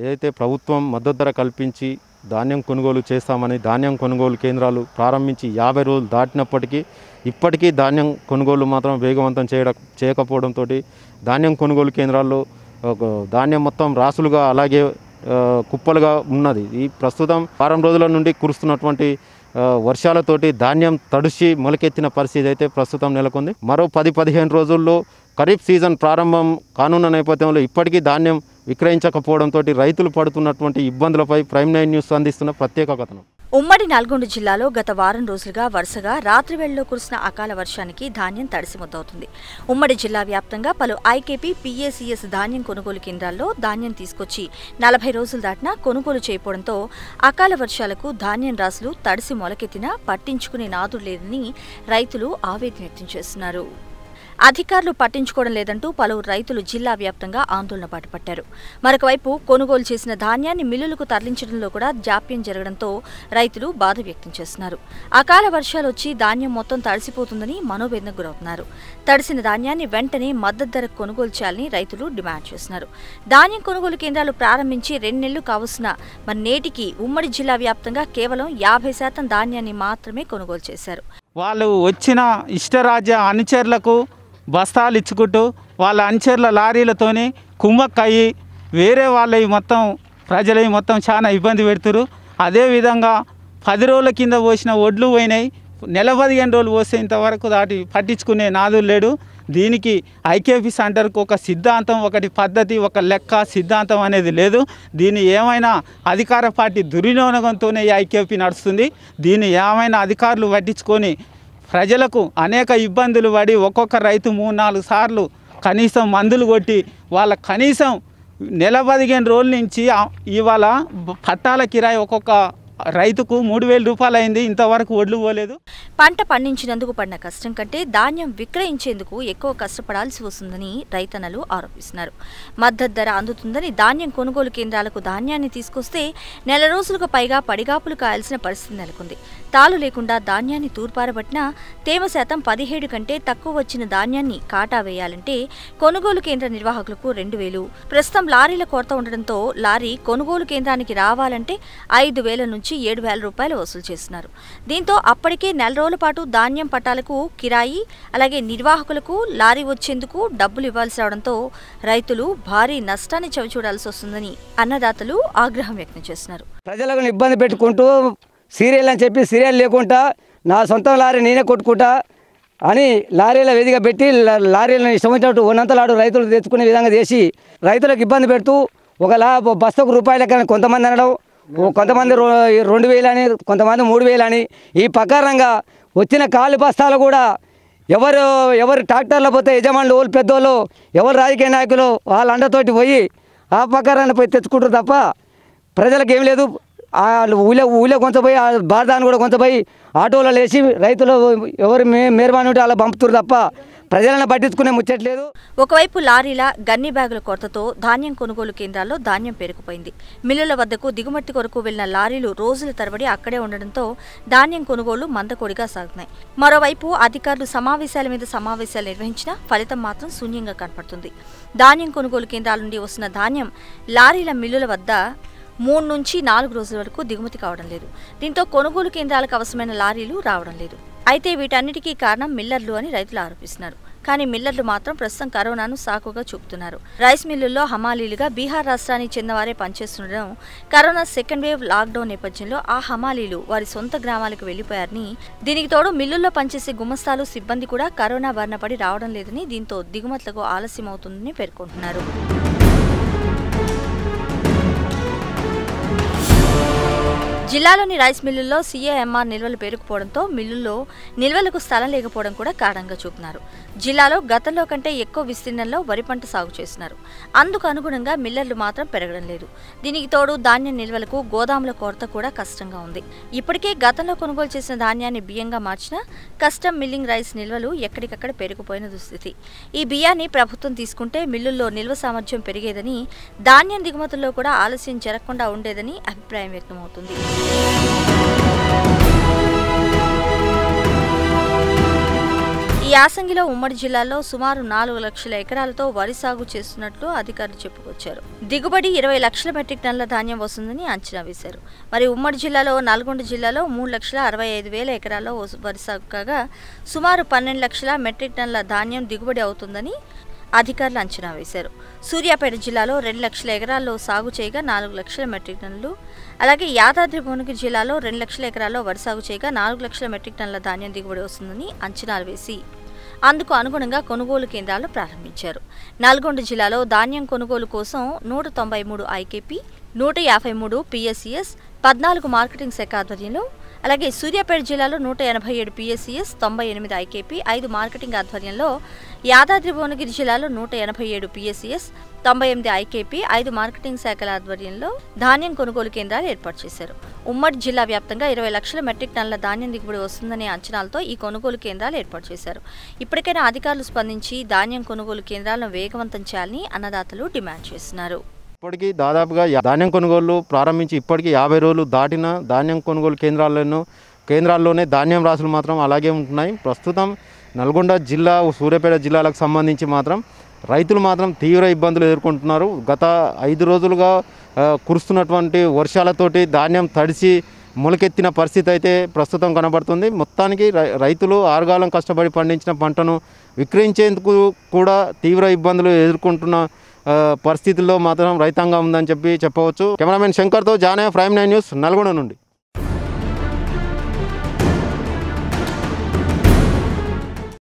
ఏదైతే ప్రభుత్వం మద్దతు ధర కల్పించి ధాన్యం కొనుగోలు చేస్తామని ధాన్యం కొనుగోలు కేంద్రాలు ప్రారంభించి యాభై రోజులు దాటినప్పటికీ ఇప్పటికీ ధాన్యం కొనుగోలు మాత్రం వేగవంతం చేయడ చేయకపోవడంతో ధాన్యం కొనుగోలు కేంద్రాల్లో ధాన్యం మొత్తం రాసులుగా అలాగే కుప్పలుగా ఉన్నది ఈ ప్రస్తుతం వారం రోజుల నుండి కురుస్తున్నటువంటి వర్షాలతోటి ధాన్యం తడిసి మొలకెత్తిన పరిస్థితి అయితే ప్రస్తుతం నెలకొంది మరో పది పదిహేను రోజుల్లో ఖరీఫ్ సీజన్ ప్రారంభం కానున్న నేపథ్యంలో ఇప్పటికీ ధాన్యం విక్రయించకపోవడంతో రైతులు పడుతున్నటువంటి ఇబ్బందులపై ప్రైమ్ నైన్ న్యూస్ అందిస్తున్న ప్రత్యేక కథనం ఉమ్మడి నల్గొండ జిల్లాలో గత వారం రోజులుగా వరుసగా రాత్రి వేళలో కురిసిన అకాల వర్షానికి ధాన్యం తడిసిమొద్దవుతుంది ఉమ్మడి జిల్లా వ్యాప్తంగా పలు ఐకేపీ పీఏసీఎస్ ధాన్యం కొనుగోలు కేంద్రాల్లో ధాన్యం తీసుకొచ్చి నలభై రోజులు దాటినా కొనుగోలు చేయకపోవడంతో అకాల వర్షాలకు ధాన్యం రాసులు తడిసి మొలకెత్తినా పట్టించుకునే నాదు లేదని రైతులు ఆవేదన వ్యక్తం చేస్తున్నారు అధికారులు పట్టించుకోవడం లేదంటూ పలువురు రైతులు జిల్లా వ్యాప్తంగా ఆందోళన బాటపట్టారు మరొకవైపు కొనుగోలు చేసిన ధాన్యాన్ని మిల్లులకు తరలించడంలో కూడా జాప్యం జరగడంతో రైతులు బాధ వ్యక్తం చేస్తున్నారు అకాల వర్షాలు వచ్చి ధాన్యం మొత్తం తడిసిపోతుందని మనోవేదనకు గురవుతున్నారు తడిసిన ధాన్యాన్ని వెంటనే మద్దతు ధరకు కొనుగోలు చేయాలని రైతులు డిమాండ్ చేస్తున్నారు ధాన్యం కొనుగోలు కేంద్రాలు ప్రారంభించి రెండు నెలలు కావలసిన మరి నేటికి ఉమ్మడి జిల్లా వ్యాప్తంగా కేవలం యాభై శాతం ధాన్యాన్ని మాత్రమే కొనుగోలు చేశారు వాళ్ళు వచ్చిన ఇష్టరాజ్య అనుచరులకు బస్తాలు ఇచ్చుకుంటూ వాళ్ళ అంచెర్ల లారీలతోని కుమ్మక్కయ్యి వేరే వాళ్ళవి మొత్తం ప్రజలవి మొత్తం చాలా ఇబ్బంది పెడుతురు అదేవిధంగా పది రోజుల కింద పోసిన ఒడ్లు పోయినాయి నెల పదిహేను రోజులు పోసేంత వరకు దాటి పట్టించుకునే నాదులు లేడు దీనికి ఐకేపీ సెంటర్కు ఒక సిద్ధాంతం ఒకటి పద్ధతి ఒక లెక్క సిద్ధాంతం అనేది లేదు దీన్ని ఏమైనా అధికార పార్టీ దుర్వినియోగంతోనే ఈ ఐకేపీ నడుస్తుంది దీన్ని ఏమైనా అధికారులు పట్టించుకొని ప్రజలకు అనేక ఇబ్బందులు పడి ఒక్కొక్క రైతు మూడు నాలుగు సార్లు కనీసం మందులు కొట్టి వాళ్ళ కనీసం నెల పదిహేను రోజుల నుంచి ఇవాళ పట్టాల కిరాయి ఒక్కొక్క రైతుకు మూడు వేల రూపాయలు అయింది ఇంతవరకు ఒడ్లు పోలేదు పంట పండించినందుకు పడిన కష్టం కంటే ధాన్యం విక్రయించేందుకు ఎక్కువ కష్టపడాల్సి వస్తుందని రైతన్నలు ఆరోపిస్తున్నారు మద్దతు ధర అందుతుందని ధాన్యం కొనుగోలు కేంద్రాలకు ధాన్యాన్ని తీసుకొస్తే నెల రోజులకు పైగా పడిగాపులు కాయాల్సిన పరిస్థితి నెలకొంది తాలు లేకుండా ధాన్యాన్ని తూర్పారబట్టినా తేమ శాతం పదిహేడు కంటే తక్కువ వచ్చిన ధాన్యాన్ని కాటా వేయాలంటే కొనుగోలు కేంద్ర నిర్వాహకులకు రెండు వేలు ప్రస్తుతం లారీల కొరత ఉండడంతో లారీ కొనుగోలు కేంద్రానికి రావాలంటే ఐదు వేల నుంచి నుంచి ఏడు వేల రూపాయలు వసూలు చేస్తున్నారు దీంతో అప్పటికే నెల రోజుల పాటు ధాన్యం పట్టాలకు కిరాయి అలాగే నిర్వాహకులకు లారీ వచ్చేందుకు డబ్బులు ఇవ్వాల్సి రావడంతో రైతులు భారీ నష్టాన్ని చవిచూడాల్సి వస్తుందని అన్నదాతలు ఆగ్రహం వ్యక్తం చేస్తున్నారు ప్రజలకు ఇబ్బంది పెట్టుకుంటూ సీరియల్ అని చెప్పి సీరియల్ లేకుండా నా సొంత లారీ నేనే కొట్టుకుంటా అని లారీల వేదిక పెట్టి లారీలను ఇష్టమైనట్టు ఉన్నంతలాడు రైతులు తెచ్చుకునే విధంగా చేసి రైతులకు ఇబ్బంది పెడుతూ ఒకలా బస్తకు రూపాయల కొంతమంది అనడం కొంతమంది రెండు వేలని కొంతమంది మూడు వేలని ఈ ప్రకారంగా వచ్చిన కాలు బస్తాలు కూడా ఎవరు ఎవరు ట్రాక్టర్లు పోతే యజమానులు ఊళ్ళు పెద్దోళ్ళు ఎవరు రాజకీయ నాయకులు వాళ్ళ అండతోటి పోయి ఆ ప్రకారాన్ని పోయి తెచ్చుకుంటారు తప్ప ప్రజలకు ఏం లేదు వాళ్ళు ఊళ్ళో ఊళ్ళో కొంత పోయి బారదాన్ని కూడా కొంత పోయి ఆటోలలో వేసి రైతులు ఎవరు మే మేర్మాని ఉంటే అలా పంపుతారు తప్ప ప్రజలను పట్టించుకునే ముచ్చట్లేదు ఒకవైపు లారీల గన్ని బ్యాగుల కొరతతో ధాన్యం కొనుగోలు కేంద్రాల్లో ధాన్యం పేరుకుపోయింది మిల్లుల వద్దకు దిగుమతి కొరకు వెళ్లిన లారీలు రోజుల తరబడి అక్కడే ఉండడంతో ధాన్యం కొనుగోలు మందకొడిగా సాగుతున్నాయి మరోవైపు అధికారులు సమావేశాల మీద సమావేశాలు నిర్వహించినా ఫలితం మాత్రం శూన్యంగా కనపడుతుంది ధాన్యం కొనుగోలు కేంద్రాల నుండి వస్తున్న ధాన్యం లారీల మిల్లుల వద్ద మూడు నుంచి నాలుగు రోజుల వరకు దిగుమతి కావడం లేదు దీంతో కొనుగోలు కేంద్రాలకు అవసరమైన లారీలు రావడం లేదు అయితే వీటన్నిటికీ కారణం మిల్లర్లు అని రైతులు ఆరోపిస్తున్నారు కానీ మిల్లర్లు మాత్రం ప్రస్తుతం కరోనాను సాకుగా చూపుతున్నారు రైస్ మిల్లుల్లో హమాలీలుగా బీహార్ రాష్ట్రానికి చెందిన వారే పనిచేస్తుండడం కరోనా సెకండ్ వేవ్ లాక్డౌన్ నేపథ్యంలో ఆ హమాలీలు వారి సొంత గ్రామాలకు వెళ్లిపోయారని దీనికి తోడు మిల్లుల్లో పనిచేసే గుమస్తాలు సిబ్బంది కూడా కరోనా బారిన రావడం లేదని దీంతో దిగుమతులకు ఆలస్యం అవుతుందని పేర్కొంటున్నారు జిల్లాలోని రైస్ మిల్లుల్లో సీఏఎంఆర్ నిల్వలు పేరుకుపోవడంతో మిల్లుల్లో నిల్వలకు స్థలం లేకపోవడం కూడా కారణంగా చూపున్నారు జిల్లాలో గతంలో కంటే ఎక్కువ విస్తీర్ణంలో వరి పంట సాగు చేస్తున్నారు అందుకు అనుగుణంగా మిల్లర్లు మాత్రం పెరగడం లేదు దీనికి తోడు ధాన్యం నిల్వలకు గోదాముల కొరత కూడా కష్టంగా ఉంది ఇప్పటికే గతంలో కొనుగోలు చేసిన ధాన్యాన్ని బియ్యంగా మార్చిన కస్టమ్ మిల్లింగ్ రైస్ నిల్వలు ఎక్కడికక్కడ పెరిగిపోయిన దుస్థితి ఈ బియ్యాన్ని ప్రభుత్వం తీసుకుంటే మిల్లుల్లో నిల్వ సామర్థ్యం పెరిగేదని ధాన్యం దిగుమతుల్లో కూడా ఆలస్యం జరగకుండా ఉండేదని అభిప్రాయం వ్యక్తమవుతుంది ఈ యాసంగిలో ఉమ్మడి జిల్లాలో సుమారు నాలుగు లక్షల ఎకరాలతో వరి సాగు చేస్తున్నట్లు అధికారులు చెప్పుకొచ్చారు దిగుబడి ఇరవై లక్షల మెట్రిక్ టన్నుల ధాన్యం వస్తుందని అంచనా వేశారు మరి ఉమ్మడి జిల్లాలో నల్గొండ జిల్లాలో మూడు లక్షల అరవై ఐదు వేల ఎకరాల్లో వరి సాగు కాగా సుమారు పన్నెండు లక్షల మెట్రిక్ టన్నుల ధాన్యం దిగుబడి అవుతుందని అధికారులు అంచనా వేశారు సూర్యాపేట జిల్లాలో రెండు లక్షల ఎకరాల్లో సాగు చేయగా నాలుగు లక్షల మెట్రిక్ టన్నులు అలాగే యాదాద్రి భువనగిరి జిల్లాలో రెండు లక్షల ఎకరాల్లో వరి సాగు చేయగా నాలుగు లక్షల మెట్రిక్ టన్నుల ధాన్యం దిగుబడి వస్తుందని అంచనాలు వేసి అందుకు అనుగుణంగా కొనుగోలు కేంద్రాలు ప్రారంభించారు నల్గొండ జిల్లాలో ధాన్యం కొనుగోలు కోసం నూట తొంభై మూడు ఐకేపీ నూట యాభై మూడు పిఎస్ఈఎస్ పద్నాలుగు మార్కెటింగ్ శాఖ ఆధ్వర్యంలో అలాగే సూర్యాపేట జిల్లాలో నూట ఎనభై ఏడు పిఎస్సిఎస్ తొంభై ఎనిమిది ఐకేపీ ఐదు మార్కెటింగ్ ఆధ్వర్యంలో యాదాద్రి భువనగిరి జిల్లాలో నూట ఎనభై ఏడు పిఎస్సిఎస్ తొంభై ఎనిమిది ఐకేపీ ఐదు మార్కెటింగ్ శాఖల ఆధ్వర్యంలో ధాన్యం కొనుగోలు కేంద్రాలు ఏర్పాటు చేశారు ఉమ్మడి జిల్లా వ్యాప్తంగా ఇరవై లక్షల మెట్రిక్ టన్నుల ధాన్యం దిగుబడి వస్తుందనే అంచనాలతో ఈ కొనుగోలు కేంద్రాలు ఏర్పాటు చేశారు ఇప్పటికైనా అధికారులు స్పందించి ధాన్యం కొనుగోలు కేంద్రాలను వేగవంతం చేయాలని అన్నదాతలు డిమాండ్ చేస్తున్నారు ఇప్పటికీ దాదాపుగా ధాన్యం కొనుగోలు ప్రారంభించి ఇప్పటికీ యాభై రోజులు దాటిన ధాన్యం కొనుగోలు కేంద్రాలను కేంద్రాల్లోనే ధాన్యం రాసులు మాత్రం అలాగే ఉంటున్నాయి ప్రస్తుతం నల్గొండ జిల్లా సూర్యాపేట జిల్లాలకు సంబంధించి మాత్రం రైతులు మాత్రం తీవ్ర ఇబ్బందులు ఎదుర్కొంటున్నారు గత ఐదు రోజులుగా కురుస్తున్నటువంటి వర్షాలతోటి ధాన్యం తడిసి మొలకెత్తిన పరిస్థితి అయితే ప్రస్తుతం కనబడుతుంది మొత్తానికి రైతులు ఆరుగాలం కష్టపడి పండించిన పంటను విక్రయించేందుకు కూడా తీవ్ర ఇబ్బందులు ఎదుర్కొంటున్న పరిస్థితుల్లో మాత్రం రైతాంగం ఉందని చెప్పి చెప్పవచ్చు కెమెరామెన్ శంకర్తో జానే ప్రైమ్ నైన్ న్యూస్ నల్గొండ నుండి